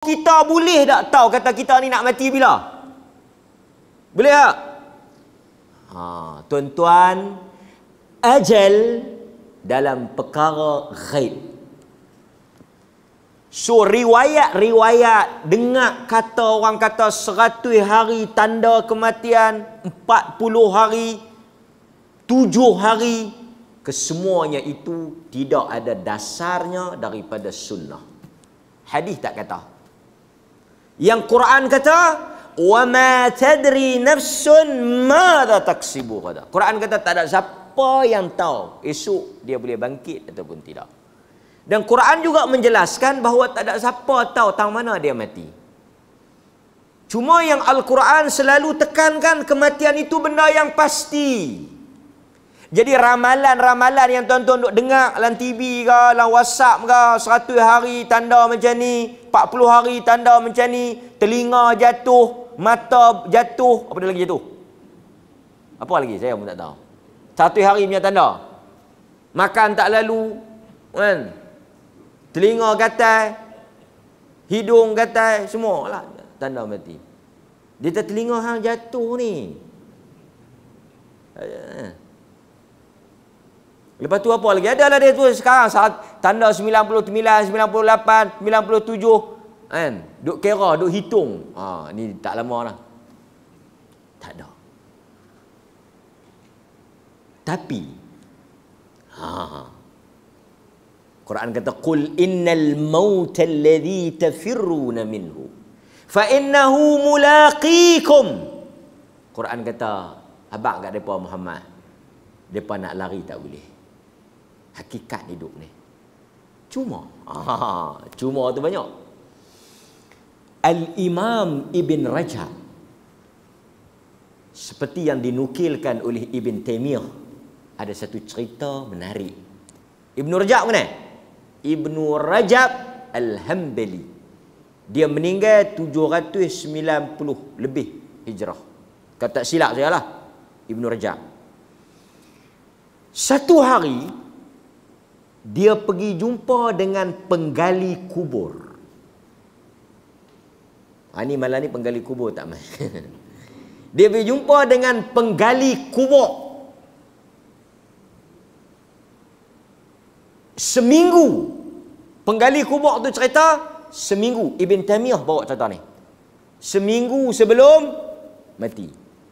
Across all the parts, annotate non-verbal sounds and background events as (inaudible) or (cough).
kita boleh tak tahu kata kita ni nak mati bila? Boleh tak? Ha, tuan-tuan, ajal dalam perkara ghaib. So riwayat-riwayat dengar kata orang kata 100 hari tanda kematian, 40 hari, 7 hari, kesemuanya itu tidak ada dasarnya daripada sunnah. Hadis tak kata yang Quran kata wama tadri nafsun madha taksibu kata Quran kata tak ada siapa yang tahu esok dia boleh bangkit ataupun tidak dan Quran juga menjelaskan bahawa tak ada siapa tahu tang mana dia mati cuma yang Al-Quran selalu tekankan kematian itu benda yang pasti jadi ramalan-ramalan yang tuan-tuan duk dengar dalam TV ke, dalam WhatsApp ke, 100 hari tanda macam ni, 40 hari tanda macam ni, telinga jatuh, mata jatuh, apa lagi jatuh? Apa lagi? Saya pun tak tahu. Satu hari punya tanda. Makan tak lalu, kan? Telinga gatal, hidung gatal, semua lah tanda mati. Dia telinga hang jatuh ni. Eh. Lepas tu apa lagi? Ada lah dia tu sekarang saat tanda 99, 98, 97 kan. Duk kira, duk hitung. Ha ni tak lama lah. Tak ada. Tapi ha Quran kata qul innal maut alladhi tafirruna minhu fa innahu mulaqikum. Quran kata abang kat depa Muhammad. Depa nak lari tak boleh hakikat hidup ni cuma (laughs) aha, cuma tu banyak al-imam ibn rajab seperti yang dinukilkan oleh ibn taimiyah ada satu cerita menarik ibnu rajab mana? ibnu rajab al-hambali dia meninggal 790 lebih hijrah kalau tak silap saya lah ibnu rajab satu hari dia pergi jumpa dengan penggali kubur. Ha, ah, ini malam ni penggali kubur tak main. (laughs) dia pergi jumpa dengan penggali kubur. Seminggu. Penggali kubur tu cerita. Seminggu. Ibn Tamiyah bawa cerita ni. Seminggu sebelum mati.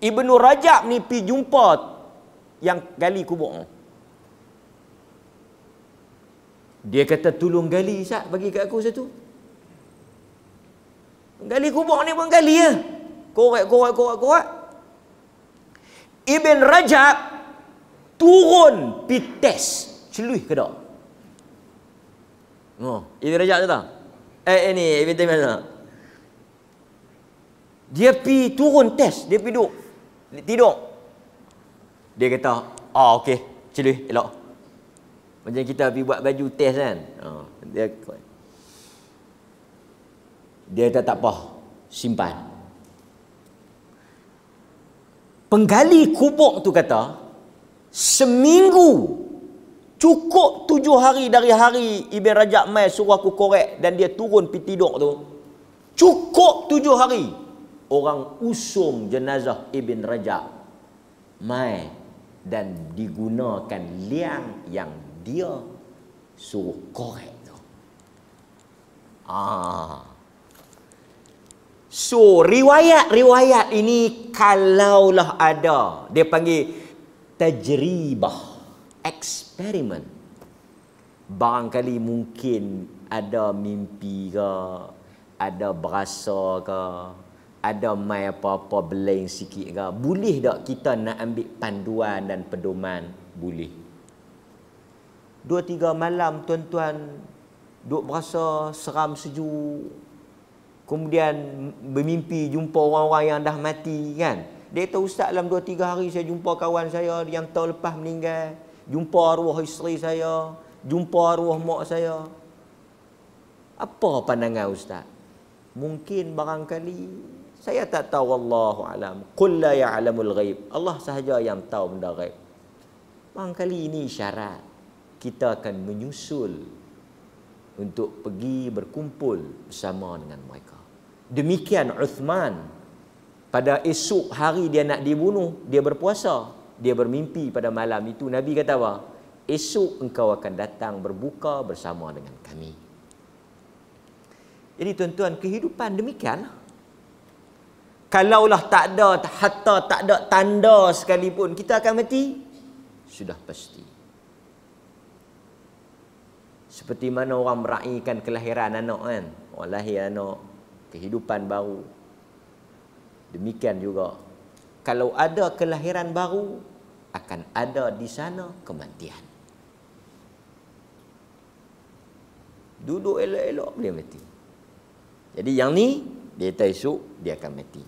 Ibnu Rajab ni pergi jumpa yang gali kubur. Dia kata tolong gali sat bagi kat aku satu. Gali kubur ni pun gali ya. Korek korek korek korek. Ibn Rajab turun pi test celui ke tak? Oh, Ibn Rajab tu Eh, ini eh, ni Ibn Taymiyyah tu Dia pi turun test, dia pi duduk. Tidur. Dia kata, "Ah okey, celui elok." Macam kita pergi buat baju test kan. Ha, dia dia tak tak apa, simpan. Penggali kubur tu kata, seminggu cukup tujuh hari dari hari Ibn Rajab Mai suruh aku korek dan dia turun pergi tidur tu. Cukup tujuh hari. Orang usum jenazah Ibn Rajab Mai dan digunakan liang yang dia suruh korek tu. Ah. So riwayat-riwayat ini kalaulah ada, dia panggil tajribah, eksperimen. Barangkali mungkin ada mimpi ke, ada berasa ke, ada mai apa-apa belain sikit ke. Boleh tak kita nak ambil panduan dan pedoman? Boleh. Dua tiga malam tuan-tuan Duk berasa seram sejuk Kemudian bermimpi jumpa orang-orang yang dah mati kan Dia kata ustaz dalam dua tiga hari saya jumpa kawan saya Yang tahun lepas meninggal Jumpa arwah isteri saya Jumpa arwah mak saya Apa pandangan ustaz? Mungkin barangkali saya tak tahu Allahu alam. Qul la ya'lamul ghaib. Allah sahaja yang tahu benda ghaib. Barangkali ini syarat kita akan menyusul untuk pergi berkumpul bersama dengan mereka. Demikian Uthman pada esok hari dia nak dibunuh, dia berpuasa, dia bermimpi pada malam itu Nabi kata apa? Esok engkau akan datang berbuka bersama dengan kami. Jadi tuan-tuan kehidupan demikian. Kalaulah tak ada hatta tak ada tanda sekalipun kita akan mati sudah pasti. Seperti mana orang meraihkan kelahiran anak kan. Orang lahir anak. Kehidupan baru. Demikian juga. Kalau ada kelahiran baru. Akan ada di sana kematian. Duduk elok-elok boleh mati. Jadi yang ni. Dia tak esok. Dia akan mati.